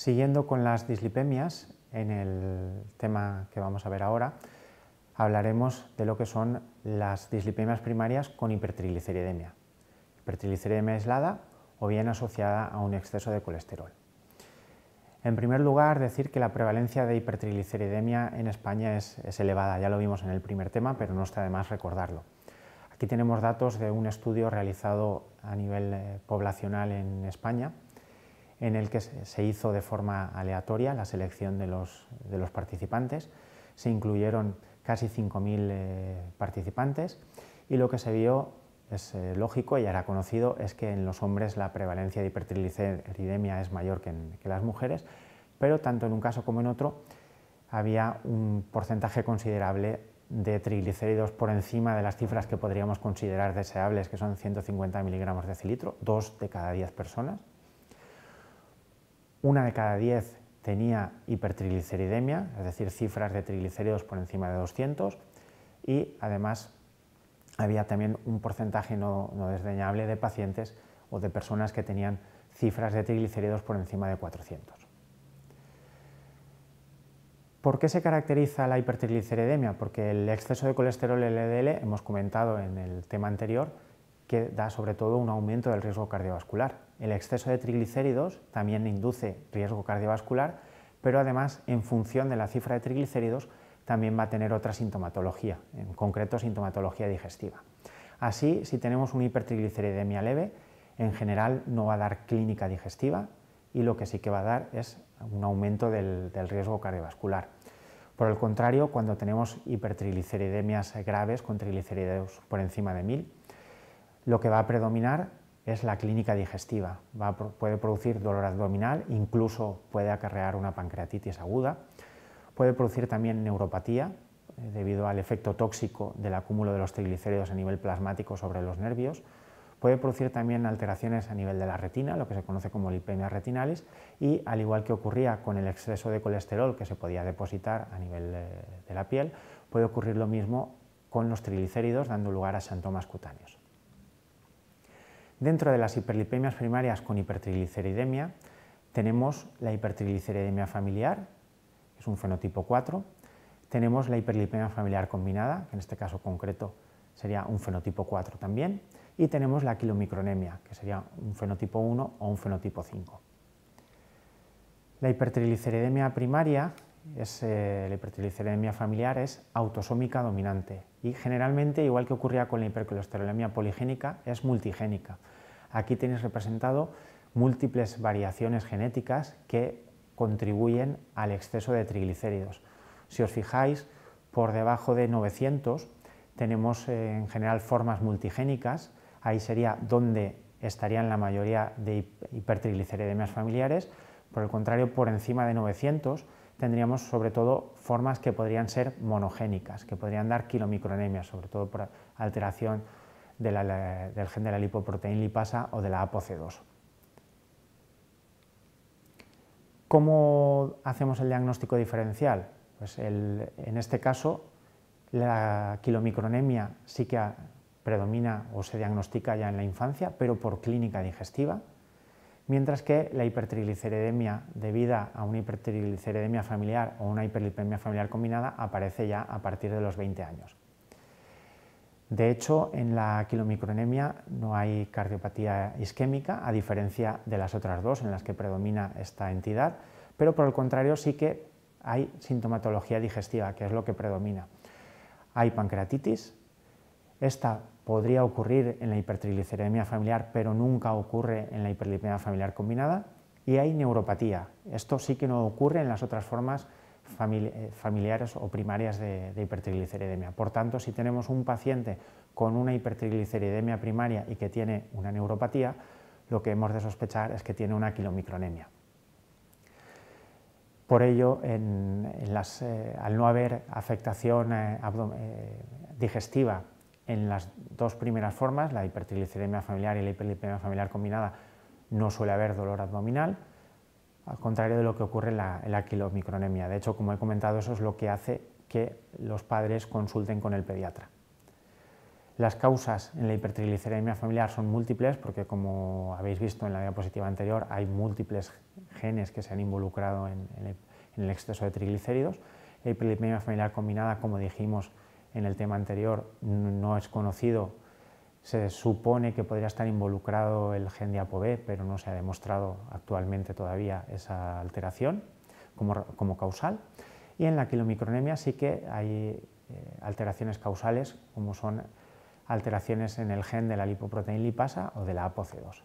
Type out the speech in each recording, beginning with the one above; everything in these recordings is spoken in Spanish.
Siguiendo con las dislipemias, en el tema que vamos a ver ahora, hablaremos de lo que son las dislipemias primarias con hipertrigliceridemia. Hipertrigliceridemia aislada o bien asociada a un exceso de colesterol. En primer lugar, decir que la prevalencia de hipertrigliceridemia en España es, elevada, ya lo vimos en el primer tema, pero no está de más recordarlo. Aquí tenemos datos de un estudio realizado a nivel eh, poblacional en España, en el que se hizo de forma aleatoria la selección de los, participantes. Se incluyeron casi 5.000 eh, participantes y lo que se vio es eh, lógico y era conocido es que en los hombres la prevalencia de hipertrigliceridemia es mayor que en las mujeres, pero tanto en un caso como en otro había un porcentaje considerable de triglicéridos por encima de las cifras que podríamos considerar deseables, que son 150 miligramos de cilitro, dos de cada 10 personas, una de cada diez tenía hipertrigliceridemia, es decir, cifras de triglicéridos por encima de 200, y además había también un porcentaje no, no desdeñable de pacientes o de personas que tenían cifras de triglicéridos por encima de 400. ¿Por qué se caracteriza la hipertrigliceridemia? Porque el exceso de colesterol LDL, hemos comentado en el tema anterior, que da sobre todo un aumento del riesgo cardiovascular. El exceso de triglicéridos también induce riesgo cardiovascular, pero además en función de la cifra de triglicéridos también va a tener otra sintomatología, en concreto sintomatología digestiva. Así, si tenemos una hipertrigliceridemia leve, en general no va a dar clínica digestiva y lo que sí que va a dar es un aumento del, riesgo cardiovascular. Por el contrario, cuando tenemos hipertrigliceridemias graves con triglicéridos por encima de 1000, lo que va a predominar es la clínica digestiva. puede producir dolor abdominal, incluso puede acarrear una pancreatitis aguda. Puede producir también neuropatía eh, debido al efecto tóxico del acúmulo de los triglicéridos a nivel plasmático sobre los nervios. Puede producir también alteraciones a nivel de la retina, lo que se conoce como lipemia retinalis, y al igual que ocurría con el exceso de colesterol que se podía depositar a nivel de, la piel, puede ocurrir lo mismo con los triglicéridos, dando lugar a sintomas cutáneos. Dentro de las hiperlipemias primarias con hipertrigliceridemia tenemos la hipertrigliceridemia familiar, que es un fenotipo 4, tenemos la hiperlipemia familiar combinada, que en este caso concreto sería un fenotipo 4 también, y tenemos la quilomicronemia, que sería un fenotipo 1 o un fenotipo 5. La hipertrigliceridemia primaria es, eh, la hipertrigliceridemia familiar es autosómica dominante y generalmente, igual que ocurría con la hipercolesterolemia poligénica, es multigénica. Aquí tenéis representado múltiples variaciones genéticas que contribuyen al exceso de triglicéridos. Si os fijáis, por debajo de 900 tenemos eh, en general formas multigénicas, ahí sería donde estarían la mayoría de hipertrigliceridemias familiares, por el contrario, por encima de 900 tendríamos sobre todo formas que podrían ser monogénicas, que podrían dar kilomicronemia, sobre todo por alteración del gen de la lipoproteína lipasa o de la APOC2. ¿Cómo hacemos el diagnóstico diferencial? Pues en este caso, la kilomicronemia sí que predomina o se diagnostica ya en la infancia, pero por clínica digestiva, mientras que la hipertrigliceridemia debida a una hipertrigliceridemia familiar o una hiperlipemia familiar combinada aparece ya a partir de los 20 años. De hecho, en la quilomicronemia no hay cardiopatía isquémica, a diferencia de las otras dos en las que predomina esta entidad, pero por el contrario sí que hay sintomatología digestiva, que es lo que predomina. Hay pancreatitis, esta podría ocurrir en la hipertrigliceridemia familiar, pero nunca ocurre en la hiperlipidemia familiar combinada. Y hay neuropatía. Esto sí que no ocurre en las otras formas eh, familiares o primarias de, hipertrigliceridemia. Por tanto, si tenemos un paciente con una hipertrigliceridemia primaria y que tiene una neuropatía, lo que hemos de sospechar es que tiene una quilomicronemia. Por ello, eh, al no haber afectación eh, digestiva en las dos primeras formas, la hipertrigliceridemia familiar y la hiperlipidemia familiar combinada, no suele haber dolor abdominal, al contrario de lo que ocurre en la, en quilomicronemia. De hecho, como he comentado, eso es lo que hace que los padres consulten con el pediatra. Las causas en la hipertrigliceridemia familiar son múltiples porque, como habéis visto en la diapositiva anterior, hay múltiples genes que se han involucrado en, el, exceso de triglicéridos. La hiperlipidemia familiar combinada, como dijimos, en el tema anterior no es conocido. Se supone que podría estar involucrado el gen de ApoB, pero no se ha demostrado actualmente todavía esa alteración como, causal. Y en la quilomicronemia sí que hay eh, alteraciones causales, como son alteraciones en el gen de la lipoproteína lipasa o de la ApoC2.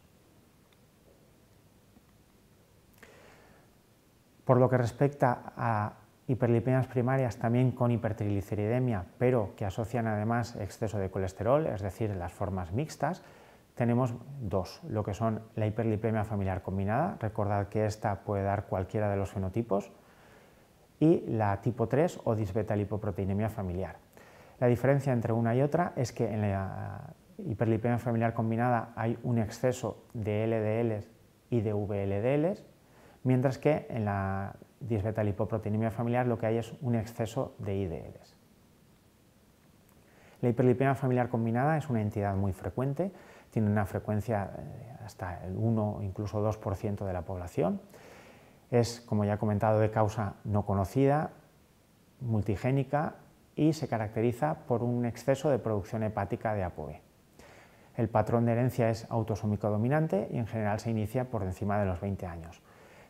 Por lo que respecta a hiperlipemias primarias también con hipertrigliceridemia, pero que asocian además exceso de colesterol, es decir, las formas mixtas, tenemos dos, lo que son la hiperlipemia familiar combinada, recordad que esta puede dar cualquiera de los fenotipos, y la tipo 3 o disbetalipoproteinemia familiar. La diferencia entre una y otra es que en la hiperlipemia familiar combinada hay un exceso de LDLs y de VLDLs, mientras que en la disbetalipoproteinemia familiar lo que hay es un exceso de IDLs. La hiperlipemia familiar combinada es una entidad muy frecuente, tiene una frecuencia eh, hasta el 1 o incluso 2% de la población. Es, como ya he comentado, de causa no conocida, multigénica y se caracteriza por un exceso de producción hepática de ApoE. El patrón de herencia es autosómico dominante y en general se inicia por encima de los 20 años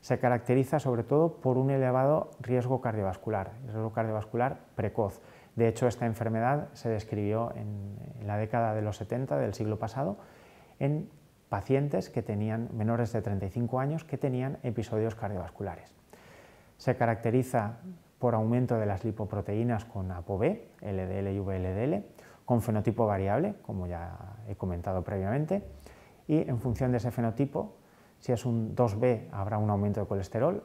se caracteriza sobre todo por un elevado riesgo cardiovascular, riesgo cardiovascular precoz. De hecho, esta enfermedad se describió en, la década de los 70 del siglo pasado en pacientes que tenían menores de 35 años que tenían episodios cardiovasculares. Se caracteriza por aumento de las lipoproteínas con ApoB, LDL y VLDL, con fenotipo variable, como ya he comentado previamente, y en función de ese fenotipo si es un 2B, habrá un aumento de colesterol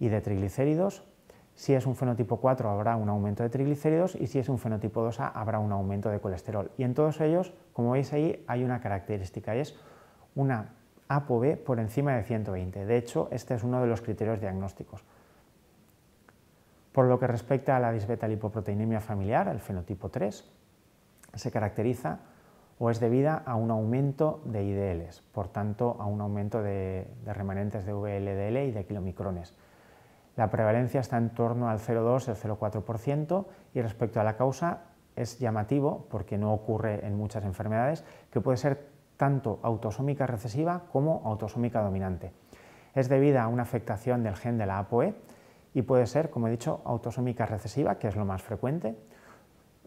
y de triglicéridos. Si es un fenotipo 4, habrá un aumento de triglicéridos y si es un fenotipo 2A, habrá un aumento de colesterol. Y en todos ellos, como veis ahí, hay una característica, es una ApoB por encima de 120. De hecho, este es uno de los criterios diagnósticos. Por lo que respecta a la disbetalipoproteinemia familiar, el fenotipo 3, se caracteriza o es debida a un aumento de IDLs, por tanto a un aumento de, remanentes de VLDL y de kilomicrones. La prevalencia está en torno al 0,2, el 0,4% y respecto a la causa es llamativo, porque no ocurre en muchas enfermedades, que puede ser tanto autosómica recesiva como autosómica dominante. Es debida a una afectación del gen de la APOE y puede ser, como he dicho, autosómica recesiva, que es lo más frecuente,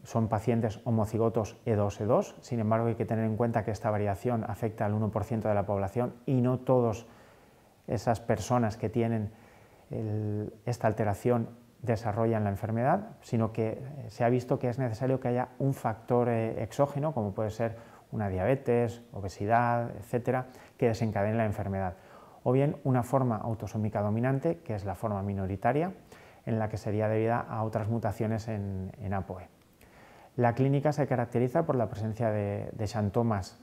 son pacientes homocigotos E2-E2, sin embargo hay que tener en cuenta que esta variación afecta al 1% de la población y no todas esas personas que tienen esta alteración desarrollan la enfermedad, sino que eh, se ha visto que es necesario que haya un factor eh, exógeno, como puede ser una diabetes, obesidad, etcétera, que desencadene la enfermedad. O bien una forma autosómica dominante, que es la forma minoritaria, en la que sería debida a otras mutaciones en APOE. La clínica se caracteriza por la presencia de, de xantomas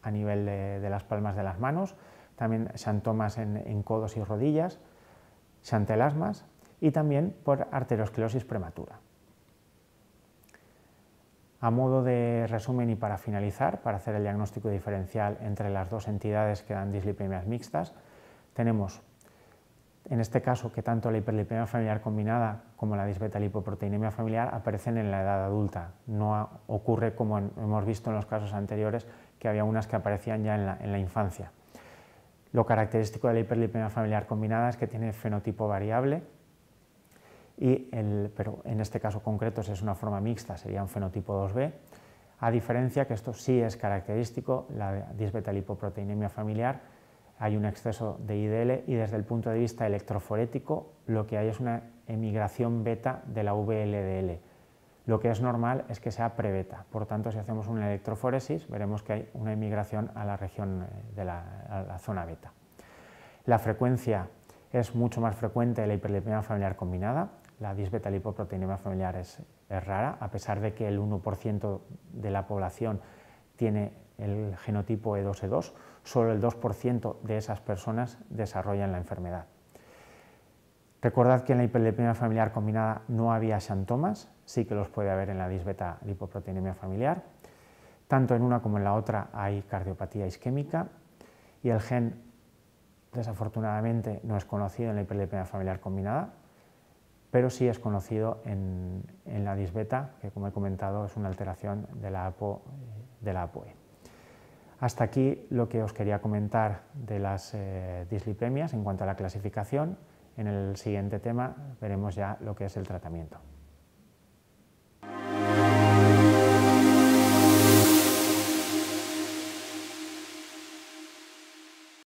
a nivel de, las palmas de las manos, también xantomas en, codos y rodillas, xantelasmas y también por arteriosclerosis prematura. A modo de resumen y para finalizar, para hacer el diagnóstico diferencial entre las dos entidades que dan dislipemias mixtas, tenemos en este caso que tanto la hiperlipemia familiar combinada como la disbetalipoproteinemia familiar aparecen en la edad adulta. No ocurre como hemos visto en los casos anteriores, que había unas que aparecían ya en la, infancia. Lo característico de la hiperlipemia familiar combinada es que tiene fenotipo variable, y pero en este caso concreto es una forma mixta, sería un fenotipo 2B, a diferencia que esto sí es característico, la disbetalipoproteinemia familiar, hay un exceso de IDL y desde el punto de vista electroforético lo que hay es una emigración beta de la VLDL. Lo que es normal es que sea pre prebeta, por tanto si hacemos una electroforesis veremos que hay una emigración a la región eh, de la, zona beta. La frecuencia es mucho más frecuente de la hiperlipemia familiar combinada, la disbeta lipoproteinemia familiar es, es rara, a pesar de que el 1% de la población tiene el genotipo E2E2, solo el 2% de esas personas desarrollan la enfermedad. Recordad que en la hiperlipemia familiar combinada no había xantomas, sí que los puede haber en la disbeta lipoproteinemia familiar. Tanto en una como en la otra hay cardiopatía isquémica y el gen desafortunadamente no es conocido en la hiperlipemia familiar combinada, pero sí es conocido en, la disbeta, que como he comentado es una alteración de la, eh, de la APOE. Hasta aquí lo que os quería comentar de las eh, dislipemias en cuanto a la clasificación. En el siguiente tema veremos ya lo que es el tratamiento.